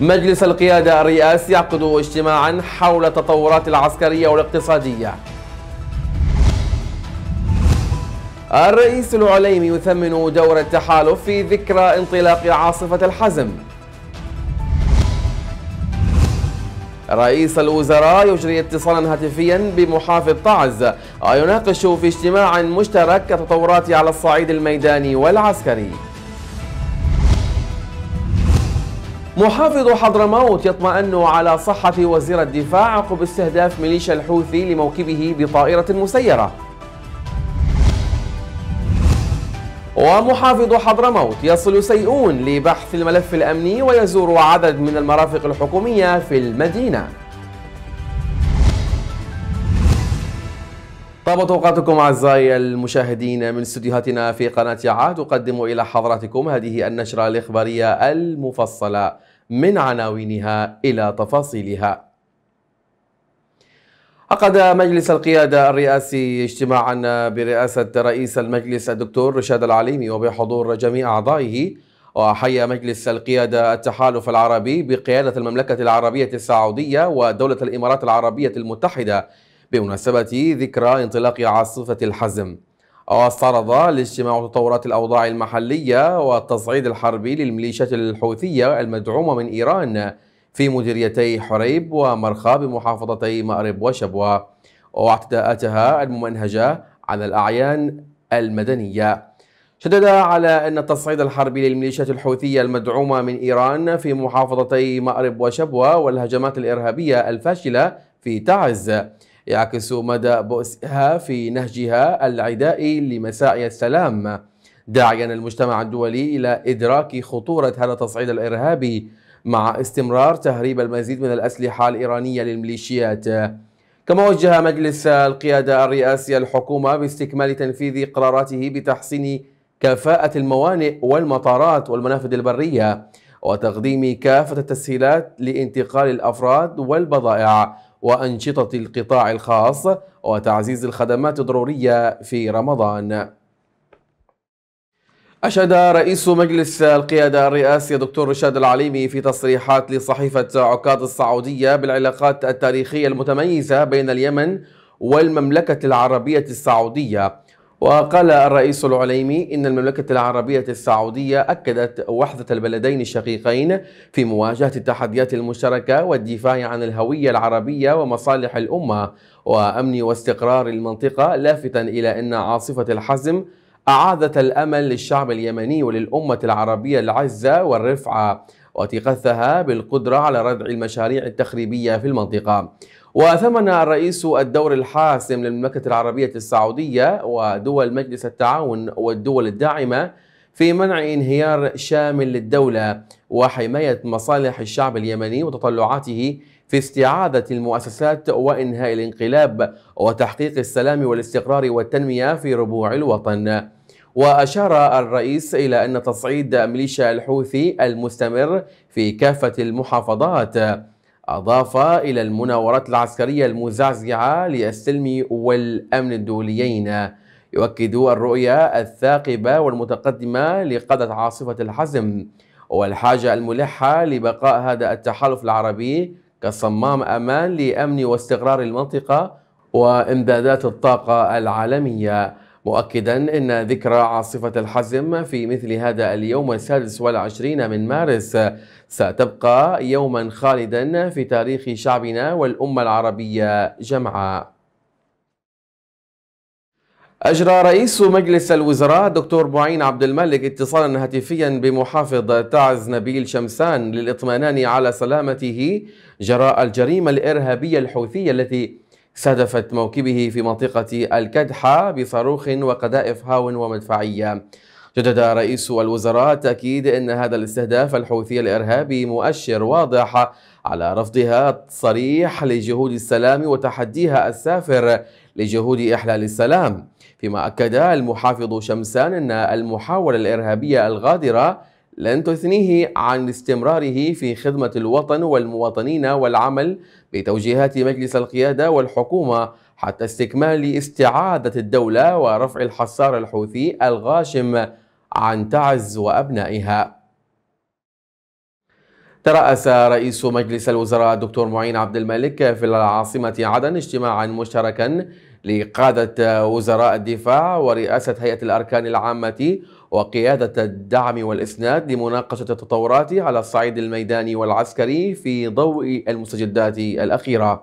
مجلس القيادة الرئاسي يعقد اجتماعا حول التطورات العسكرية والاقتصادية الرئيس العليمي يثمن دور التحالف في ذكرى انطلاق عاصفة الحزم رئيس الوزراء يجري اتصالا هاتفيا بمحافظ طعز ويناقش في اجتماع مشترك التطورات على الصعيد الميداني والعسكري محافظ حضرموت يطمئن على صحة وزير الدفاع عقب استهداف ميليشيا الحوثي لموكبه بطائرة مسيرة ومحافظ حضرموت يصل سيئون لبحث الملف الأمني ويزور عدد من المرافق الحكومية في المدينة طابت اوقاتكم اعزائي المشاهدين من استديوهاتنا في قناه عاد اقدم الى حضراتكم هذه النشره الاخباريه المفصله من عناوينها إلى تفاصيلها عقد مجلس القيادة الرئاسي اجتماعا برئاسة رئيس المجلس الدكتور رشاد العليمي وبحضور جميع أعضائه وحيا مجلس القيادة التحالف العربي بقيادة المملكة العربية السعودية ودولة الإمارات العربية المتحدة بمناسبة ذكرى انطلاق عاصفة الحزم واستعرض الاجتماع تطورات الأوضاع المحلية والتصعيد الحربي للميليشيات الحوثية المدعومة من إيران في مديريتي حريب ومرخى بمحافظتي مأرب وشبوة واعتداءاتها الممنهجة على الأعيان المدنية شدد على أن التصعيد الحربي للميليشيات الحوثية المدعومة من إيران في محافظتي مأرب وشبوة والهجمات الإرهابية الفاشلة في تعز يعكس مدى بؤسها في نهجها العدائي لمساعي السلام داعيا المجتمع الدولي إلى إدراك خطورة هذا التصعيد الإرهابي مع استمرار تهريب المزيد من الأسلحة الإيرانية للميليشيات كما وجه مجلس القيادة الرئاسي الحكومة باستكمال تنفيذ قراراته بتحسين كفاءة الموانئ والمطارات والمنافذ البرية وتقديم كافة التسهيلات لانتقال الأفراد والبضائع وأنشطة القطاع الخاص وتعزيز الخدمات الضرورية في رمضان أشاد رئيس مجلس القيادة الرئاسي دكتور رشاد العليمي في تصريحات لصحيفة عكاظ السعودية بالعلاقات التاريخية المتميزة بين اليمن والمملكة العربية السعودية وقال الرئيس العليمي إن المملكة العربية السعودية أكدت وحدة البلدين الشقيقين في مواجهة التحديات المشتركة والدفاع عن الهوية العربية ومصالح الأمة وأمن واستقرار المنطقة لافتا إلى أن عاصفة الحزم أعادت الأمل للشعب اليمني وللأمة العربية العزة والرفعة وتقثها بالقدرة على ردع المشاريع التخريبية في المنطقة وثمن الرئيس الدور الحاسم للمملكة العربية السعودية ودول مجلس التعاون والدول الداعمة في منع انهيار شامل للدولة وحماية مصالح الشعب اليمني وتطلعاته في استعادة المؤسسات وإنهاء الانقلاب وتحقيق السلام والاستقرار والتنمية في ربوع الوطن وأشار الرئيس إلى أن تصعيد ميليشيا الحوثي المستمر في كافة المحافظات أضاف إلى المناورات العسكرية المزعزعة للسلم والأمن الدوليين يؤكد الرؤية الثاقبة والمتقدمة لقادة عاصفة الحزم والحاجة الملحة لبقاء هذا التحالف العربي كصمام أمان لأمن واستقرار المنطقة وإمدادات الطاقة العالمية مؤكدا أن ذكرى عاصفة الحزم في مثل هذا اليوم السادس والعشرين من مارس ستبقى يوما خالدا في تاريخ شعبنا والأمة العربية جمعاء أجرى رئيس مجلس الوزراء دكتور معين عبد الملك اتصالا هاتفيا بمحافظ تعز نبيل شمسان للإطمئنان على سلامته جراء الجريمة الإرهابية الحوثية التي استهدفت موكبه في منطقة الكدحة بصاروخ وقذائف هاون ومدفعية جدد رئيس الوزراء تأكيد أن هذا الاستهداف الحوثي الإرهابي مؤشر واضح على رفضها الصريح لجهود السلام وتحديها السافر لجهود إحلال السلام فيما أكد المحافظ شمسان أن المحاولة الإرهابية الغادرة لن تثنيه عن استمراره في خدمة الوطن والمواطنين والعمل بتوجيهات مجلس القيادة والحكومة حتى استكمال استعادة الدولة ورفع الحصار الحوثي الغاشم عن تعز وأبنائها ترأس رئيس مجلس الوزراء الدكتور معين عبد الملك في العاصمة عدن اجتماعا مشتركا لقادة وزراء الدفاع ورئاسة هيئة الأركان العامة وقيادة الدعم والإسناد لمناقشة التطورات على الصعيد الميداني والعسكري في ضوء المستجدات الأخيرة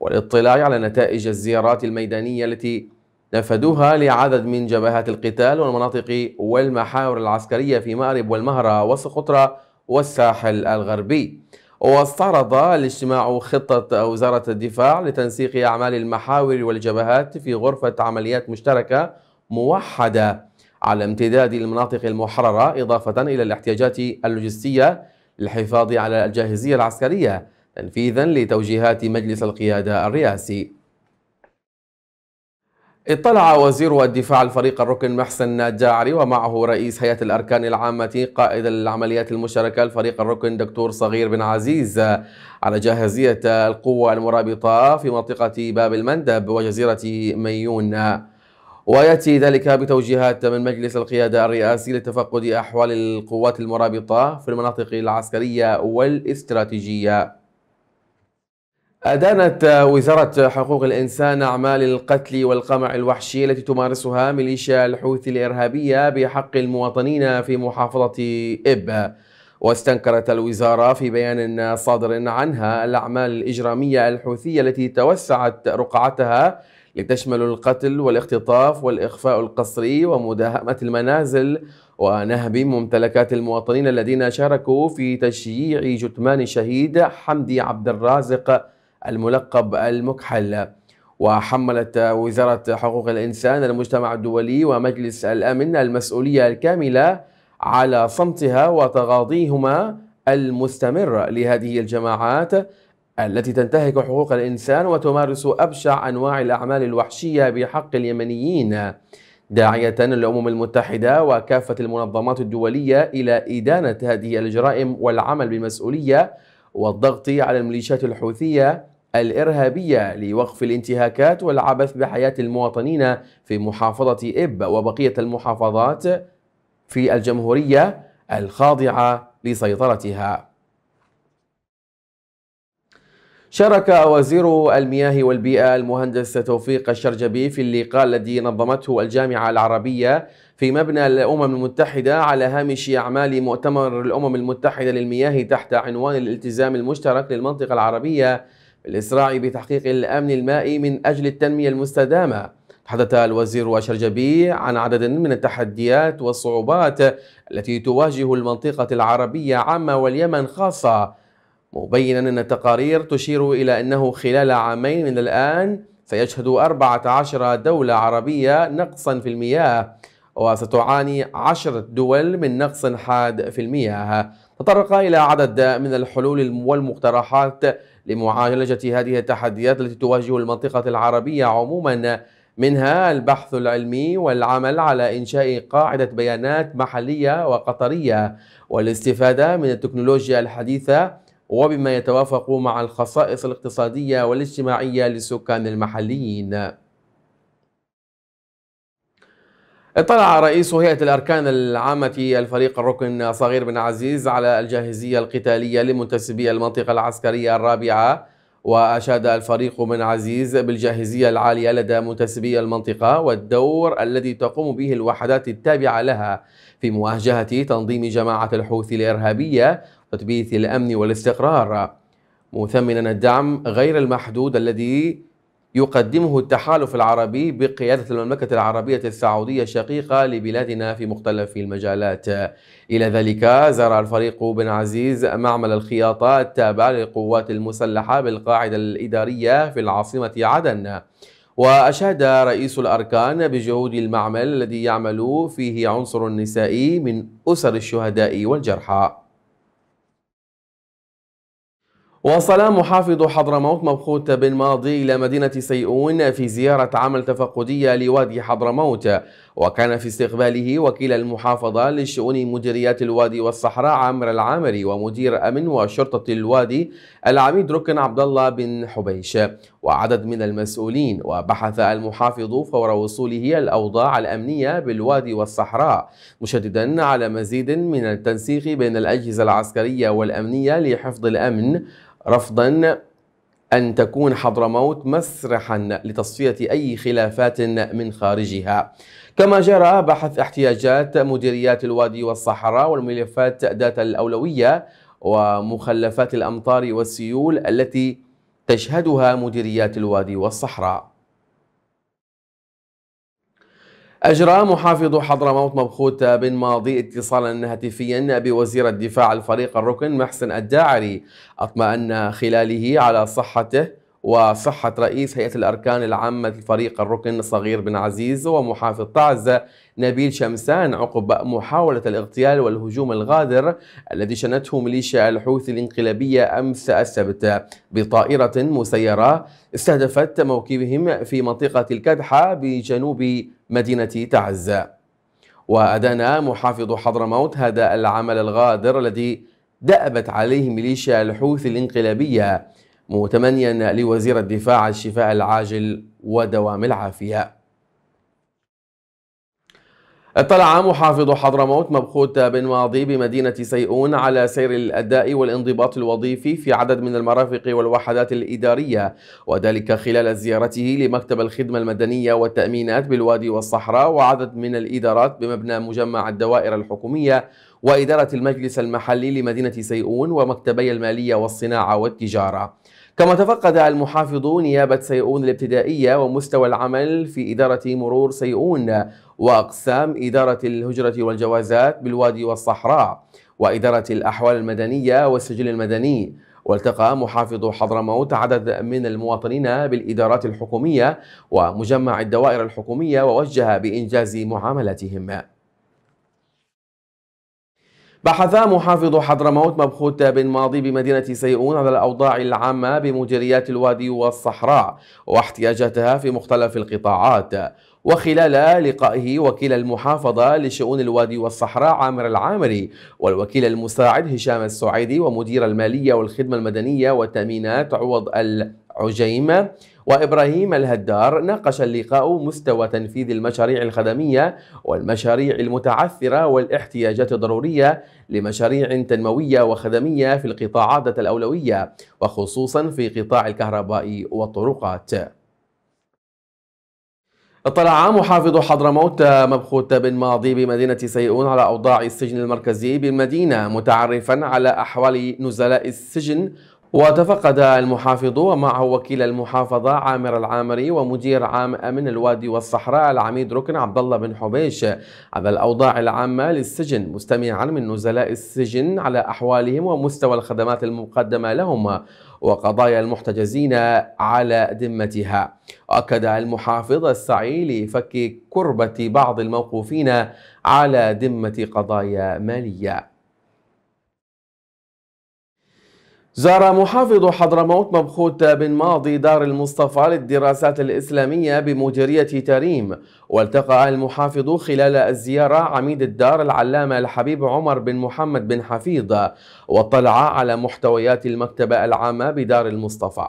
والاطلاع على نتائج الزيارات الميدانية التي نفذوها لعدد من جبهات القتال والمناطق والمحاور العسكرية في مأرب والمهرة وسقطرى والساحل الغربي واستعرض الاجتماع خطة وزارة الدفاع لتنسيق أعمال المحاور والجبهات في غرفة عمليات مشتركة موحدة على امتداد المناطق المحررة إضافة إلى الاحتياجات اللوجستية للحفاظ على الجاهزية العسكرية تنفيذا لتوجيهات مجلس القيادة الرئاسي اطلع وزير الدفاع الفريق الركن محسن الجاعري ومعه رئيس هيئة الأركان العامة قائد العمليات المشتركة الفريق الركن دكتور صغير بن عزيز على جاهزية القوة المرابطة في منطقة باب المندب وجزيرة ميون ويأتي ذلك بتوجيهات من مجلس القيادة الرئاسي لتفقد أحوال القوات المرابطة في المناطق العسكرية والاستراتيجية أدانت وزارة حقوق الإنسان أعمال القتل والقمع الوحشي التي تمارسها ميليشيا الحوثي الإرهابية بحق المواطنين في محافظة إب واستنكرت الوزارة في بيان صادر عنها الأعمال الإجرامية الحوثية التي توسعت رقعتها لتشمل القتل والاختطاف والإخفاء القسري ومداهمة المنازل ونهب ممتلكات المواطنين الذين شاركوا في تشييع جثمان الشهيد حمدي عبد الرازق الملقب المكحل وحملت وزارة حقوق الإنسان المجتمع الدولي ومجلس الأمن المسؤولية الكاملة على صمتها وتغاضيهما المستمر لهذه الجماعات التي تنتهك حقوق الإنسان وتمارس أبشع أنواع الأعمال الوحشية بحق اليمنيين داعية الأمم المتحدة وكافة المنظمات الدولية إلى إدانة هذه الجرائم والعمل بمسؤولية والضغط على الميليشيات الحوثية الإرهابية لوقف الانتهاكات والعبث بحياة المواطنين في محافظة إب وبقية المحافظات في الجمهورية الخاضعة لسيطرتها. شارك وزير المياه والبيئة المهندس توفيق الشرجبي في اللقاء الذي نظمته الجامعة العربية في مبنى الأمم المتحدة على هامش أعمال مؤتمر الأمم المتحدة للمياه تحت عنوان الالتزام المشترك للمنطقة العربية بالإسراع بتحقيق الأمن المائي من أجل التنمية المستدامة حدث الوزير الشرجبي عن عدد من التحديات والصعوبات التي تواجه المنطقة العربية عامة واليمن خاصة مبينا أن التقارير تشير إلى أنه خلال عامين من الآن سيشهد 14 دولة عربية نقصا في المياه وستعاني عشرة دول من نقص حاد في المياه تطرق إلى عدد من الحلول والمقترحات لمعالجة هذه التحديات التي تواجه المنطقة العربية عموما منها البحث العلمي والعمل على إنشاء قاعدة بيانات محلية وقطرية والاستفادة من التكنولوجيا الحديثة وبما يتوافق مع الخصائص الاقتصادية والاجتماعية للسكان المحليين اطلع رئيس هيئة الأركان العامة الفريق الركن صغير بن عزيز على الجاهزية القتالية لمنتسبي المنطقة العسكرية الرابعة وأشاد الفريق من عزيز بالجاهزية العالية لدى منتسبي المنطقة والدور الذي تقوم به الوحدات التابعة لها في مواجهة تنظيم جماعة الحوثي الإرهابية وتثبيت الأمن والاستقرار مثمنا الدعم غير المحدود الذي يقدمه التحالف العربي بقيادة المملكة العربية السعودية الشقيقة لبلادنا في مختلف المجالات إلى ذلك زار الفريق بن عزيز معمل الخياطة التابع للقوات المسلحة بالقاعدة الإدارية في العاصمة عدن وأشاد رئيس الأركان بجهود المعمل الذي يعمل فيه عنصر نسائي من أسر الشهداء والجرحى وصل محافظ حضرموت مبخوت بن ماضي إلى مدينة سيئون في زيارة عمل تفقدية لوادي حضرموت وكان في استقباله وكيل المحافظة لشؤون مديريات الوادي والصحراء عامر العامري ومدير أمن وشرطة الوادي العميد ركن عبد الله بن حبيش وعدد من المسؤولين وبحث المحافظ فور وصوله الأوضاع الأمنية بالوادي والصحراء مشددا على مزيد من التنسيق بين الأجهزة العسكرية والأمنية لحفظ الأمن رفضا أن تكون حضرموت مسرحا لتصفية أي خلافات من خارجها كما جرى بحث احتياجات مديريات الوادي والصحراء والملفات ذات الأولوية ومخلفات الأمطار والسيول التي تشهدها مديريات الوادي والصحراء أجرى محافظ حضرموت مبخوت بن ماضي اتصالا هاتفيا بوزير الدفاع الفريق الركن محسن الداعري أطمأن خلاله على صحته وصحة رئيس هيئة الأركان العامة الفريق الركن صغير بن عزيز ومحافظ تعزة نبيل شمسان عقب محاولة الاغتيال والهجوم الغادر الذي شنته ميليشيا الحوثي الانقلابية أمس السبت بطائرة مسيرة استهدفت موكبهم في منطقة الكدحة بجنوب مدينة تعز وأدان محافظ حضرموت هذا العمل الغادر الذي دأبت عليه ميليشيا الحوثي الانقلابية متمنيا لوزير الدفاع الشفاء العاجل ودوام العافية اطلع محافظ حضرموت مبخوت بن ماضي بمدينة سيئون على سير الأداء والانضباط الوظيفي في عدد من المرافق والوحدات الإدارية وذلك خلال زيارته لمكتب الخدمة المدنية والتأمينات بالوادي والصحراء وعدد من الإدارات بمبنى مجمع الدوائر الحكومية وإدارة المجلس المحلي لمدينة سيئون ومكتبي المالية والصناعة والتجارة كما تفقد المحافظ نيابة سيئون الابتدائية ومستوى العمل في إدارة مرور سيئون وأقسام إدارة الهجرة والجوازات بالوادي والصحراء وإدارة الأحوال المدنية والسجل المدني والتقى محافظ حضرموت عدد من المواطنين بالإدارات الحكومية ومجمع الدوائر الحكومية ووجه بإنجاز معاملتهم بحث محافظ حضرموت مبخوت بن ماضي بمدينة سيئون على الأوضاع العامة بمجريات الوادي والصحراء واحتياجاتها في مختلف القطاعات وخلال لقائه وكيل المحافظة لشؤون الوادي والصحراء عامر العامري والوكيل المساعد هشام السعيدي ومدير المالية والخدمة المدنية والتأمينات عوض العجيم وإبراهيم الهدار ناقش اللقاء مستوى تنفيذ المشاريع الخدمية والمشاريع المتعثرة والاحتياجات الضرورية لمشاريع تنموية وخدمية في القطاعات الأولوية وخصوصا في قطاع الكهرباء والطرقات اطلع محافظ حضرموت مبخوت بن ماضي بمدينة سيئون على أوضاع السجن المركزي بالمدينة متعرفا على أحوال نزلاء السجن وتفقد المحافظ ومعه وكيل المحافظة عامر العامري ومدير عام أمن الوادي والصحراء العميد ركن عبد الله بن حبيش على الأوضاع العامة للسجن مستمعا من نزلاء السجن على أحوالهم ومستوى الخدمات المقدمة لهم وقضايا المحتجزين على ذمتها أكد المحافظ السعي لفك كربة بعض الموقوفين على ذمة قضايا مالية زار محافظ حضرموت مبخوت بن ماضي دار المصطفى للدراسات الإسلامية بمديرية تريم والتقى المحافظ خلال الزيارة عميد الدار العلامة الحبيب عمر بن محمد بن حفيظ واطلع على محتويات المكتبة العامة بدار المصطفى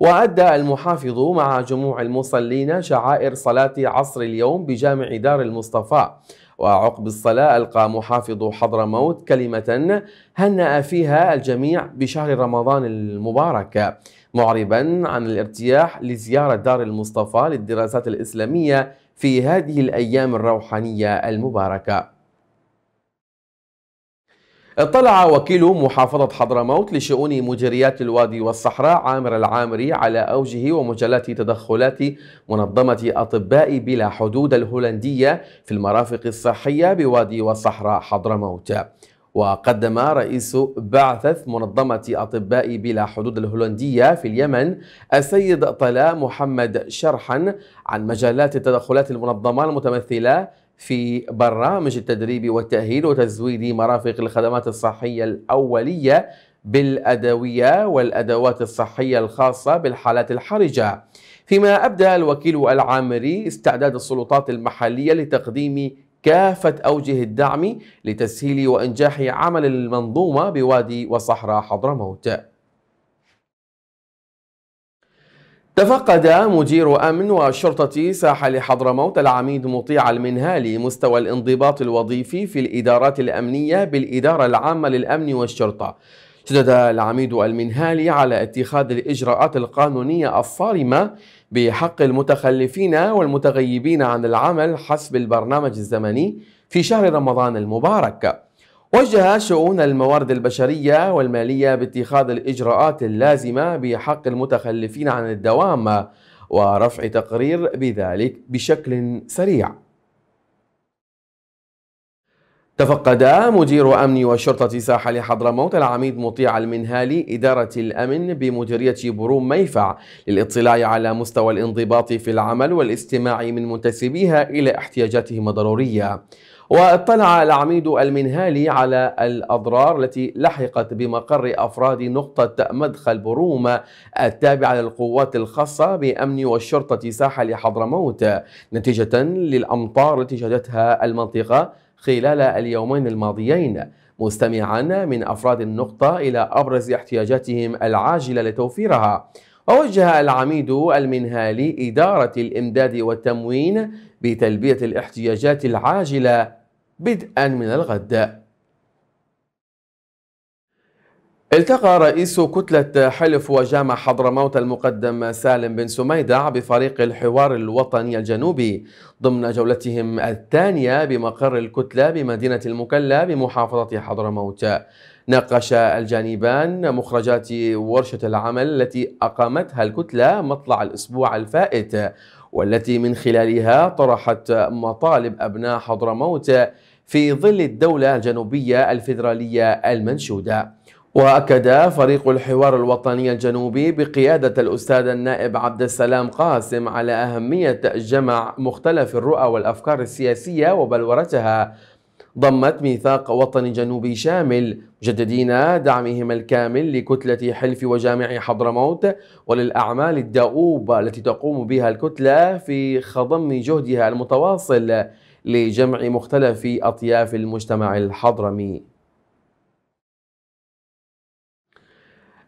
وأدى المحافظ مع جموع المصلين شعائر صلاة عصر اليوم بجامع دار المصطفى وعقب الصلاة ألقى محافظ حضرموت كلمة هنأ فيها الجميع بشهر رمضان المبارك معربا عن الارتياح لزيارة دار المصطفى للدراسات الإسلامية في هذه الأيام الروحانية المباركة اطلع وكيل محافظة حضرموت لشؤون مجريات الوادي والصحراء عامر العامري على أوجه ومجلات تدخلات منظمة أطباء بلا حدود الهولندية في المرافق الصحية بوادي والصحراء حضرموت وقدم رئيس بعثة منظمة أطباء بلا حدود الهولندية في اليمن السيد طلاء محمد شرحا عن مجالات التدخلات المنظمة المتمثلة في برامج التدريب والتأهيل وتزويد مرافق الخدمات الصحية الأولية بالأدوية والأدوات الصحية الخاصة بالحالات الحرجة فيما أبدى الوكيل العامري استعداد السلطات المحلية لتقديم كافة أوجه الدعم لتسهيل وإنجاح عمل المنظومة بوادي وصحراء حضرموت تفقد مدير أمن وشرطة ساحل حضرموت العميد مطيع المنهالي مستوى الانضباط الوظيفي في الإدارات الأمنية بالإدارة العامة للأمن والشرطة شدد العميد المنهالي على اتخاذ الإجراءات القانونية الصارمة بحق المتخلفين والمتغيبين عن العمل حسب البرنامج الزمني في شهر رمضان المبارك وجه شؤون الموارد البشرية والمالية باتخاذ الإجراءات اللازمة بحق المتخلفين عن الدوام ورفع تقرير بذلك بشكل سريع تفقد مدير أمن وشرطة ساحل حضرموت العميد مطيع المنهالي إدارة الأمن بمديرية بروم ميفع للاطلاع على مستوى الانضباط في العمل والاستماع من منتسبيها إلى احتياجاتهم الضرورية واطلع العميد المنهالي على الأضرار التي لحقت بمقر أفراد نقطة مدخل بروم التابعة للقوات الخاصة بأمن والشرطة ساحل حضرموت نتيجة للأمطار التي شهدتها المنطقة خلال اليومين الماضيين مستمعا من أفراد النقطة إلى أبرز احتياجاتهم العاجلة لتوفيرها ووجه العميد المنهالي إدارة الإمداد والتموين بتلبية الاحتياجات العاجلة بدءا من الغد التقى رئيس كتلة حلف وجامع حضرموت المقدم سالم بن سميدع بفريق الحوار الوطني الجنوبي ضمن جولتهم الثانية بمقر الكتلة بمدينة المكلا بمحافظة حضرموت ناقش الجانبان مخرجات ورشة العمل التي أقامتها الكتلة مطلع الأسبوع الفائت والتي من خلالها طرحت مطالب أبناء حضرموت في ظل الدولة الجنوبية الفيدرالية المنشودة وأكد فريق الحوار الوطني الجنوبي بقيادة الأستاذ النائب عبد السلام قاسم على أهمية جمع مختلف الرؤى والأفكار السياسية وبلورتها ضمت ميثاق وطني جنوبي شامل مجددين دعمهم الكامل لكتلة حلف وجامع حضرموت وللأعمال الدؤوبة التي تقوم بها الكتلة في خضم جهدها المتواصل لجمع مختلف أطياف المجتمع الحضرمي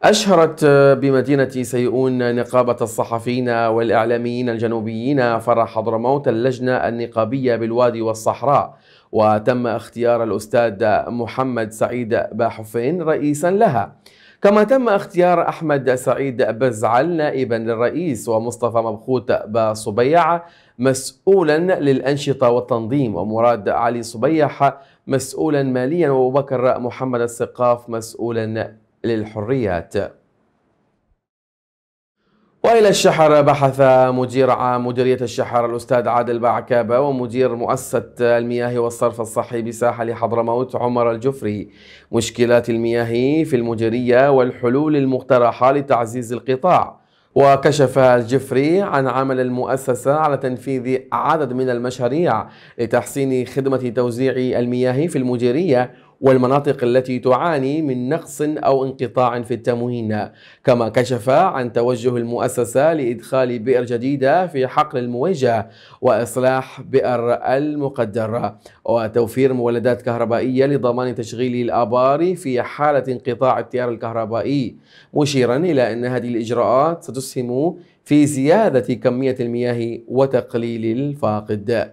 أشهرت بمدينة سيئون نقابة الصحفيين والإعلاميين الجنوبيين فرع حضرموت اللجنة النقابية بالوادي والصحراء وتم اختيار الأستاذ محمد سعيد باحفين رئيسا لها كما تم اختيار أحمد سعيد بزعل نائبا للرئيس ومصطفى مبخوت بصبيعة مسؤولا للأنشطة والتنظيم ومراد علي صبيح مسؤولا ماليا وأبو بكر محمد السقاف مسؤولا للحريات وإلى الشحر بحث مدير عام مديرية الشحر الأستاذ عادل باعكابة ومدير مؤسسة المياه والصرف الصحي بساحل حضرموت عمر الجفري مشكلات المياه في المديرية والحلول المقترحة لتعزيز القطاع وكشف الجفري عن عمل المؤسسة على تنفيذ عدد من المشاريع لتحسين خدمة توزيع المياه في المديرية والمناطق التي تعاني من نقص أو انقطاع في التموين كما كشف عن توجه المؤسسة لإدخال بئر جديدة في حقل المويجة وإصلاح بئر المقدرة وتوفير مولدات كهربائية لضمان تشغيل الآبار في حالة انقطاع التيار الكهربائي مشيرا إلى أن هذه الإجراءات ستسهم في زيادة كمية المياه وتقليل الفاقد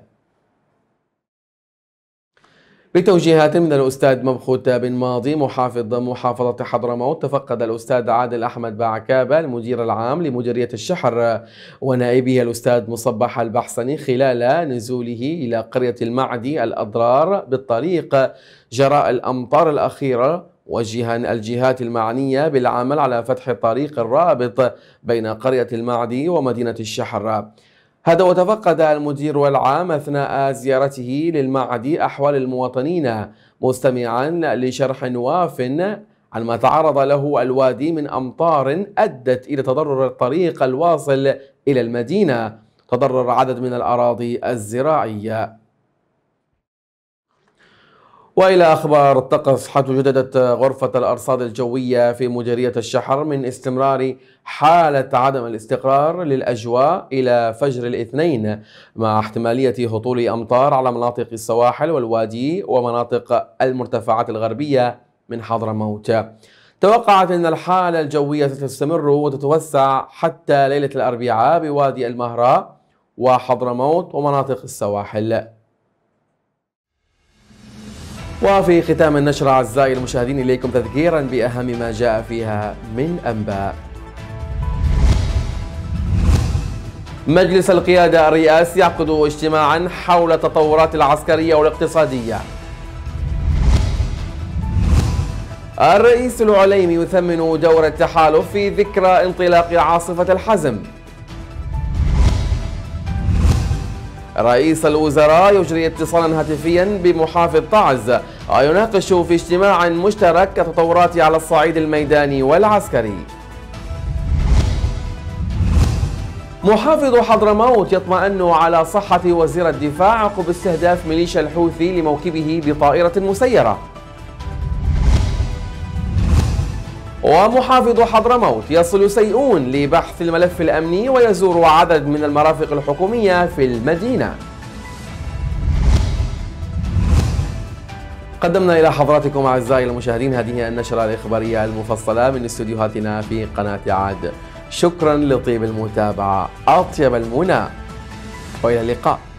بتوجيهات من الأستاذ مبخوت بن ماضي محافظ محافظة حضرموت تفقد الأستاذ عادل أحمد باعكابة المدير العام لمديرية الشحر ونائبه الأستاذ مصبح البحسني خلال نزوله إلى قرية المعدي الأضرار بالطريق جراء الأمطار الأخيرة وجها الجهات المعنية بالعمل على فتح الطريق الرابط بين قرية المعدي ومدينة الشحر هذا وتفقد المدير العام أثناء زيارته للمعهد أحوال المواطنين مستمعا لشرح واف عن ما تعرض له الوادي من أمطار أدت إلى تضرر الطريق الواصل إلى المدينة تضرر عدد من الأراضي الزراعية والى اخبار الطقس حيث جددت غرفه الارصاد الجويه في مديريه الشحر من استمرار حاله عدم الاستقرار للاجواء الى فجر الاثنين مع احتماليه هطول امطار على مناطق السواحل والوادي ومناطق المرتفعات الغربيه من حضرموت. توقعت ان الحاله الجويه ستستمر وتتوسع حتى ليله الاربعاء بوادي المهره وحضرموت ومناطق السواحل. وفي ختام النشرة أعزائي المشاهدين إليكم تذكيرا بأهم ما جاء فيها من أنباء مجلس القيادة الرئاسي يعقد اجتماعا حول التطورات العسكرية والاقتصادية الرئيس العليمي يثمن دور التحالف في ذكرى انطلاق عاصفة الحزم رئيس الوزراء يجري اتصالا هاتفيا بمحافظ طعز ويناقش في اجتماع مشترك التطورات على الصعيد الميداني والعسكري محافظ حضرموت يطمئن على صحة وزير الدفاع عقب استهداف ميليشيا الحوثي لموكبه بطائرة مسيرة ومحافظ حضرموت يصل سيئون لبحث الملف الأمني ويزور عدد من المرافق الحكومية في المدينة قدمنا إلى حضراتكم أعزائي المشاهدين هذه النشرة الإخبارية المفصلة من استديوهاتنا في قناة عاد شكرا لطيب المتابعة أطيب المنى وإلى اللقاء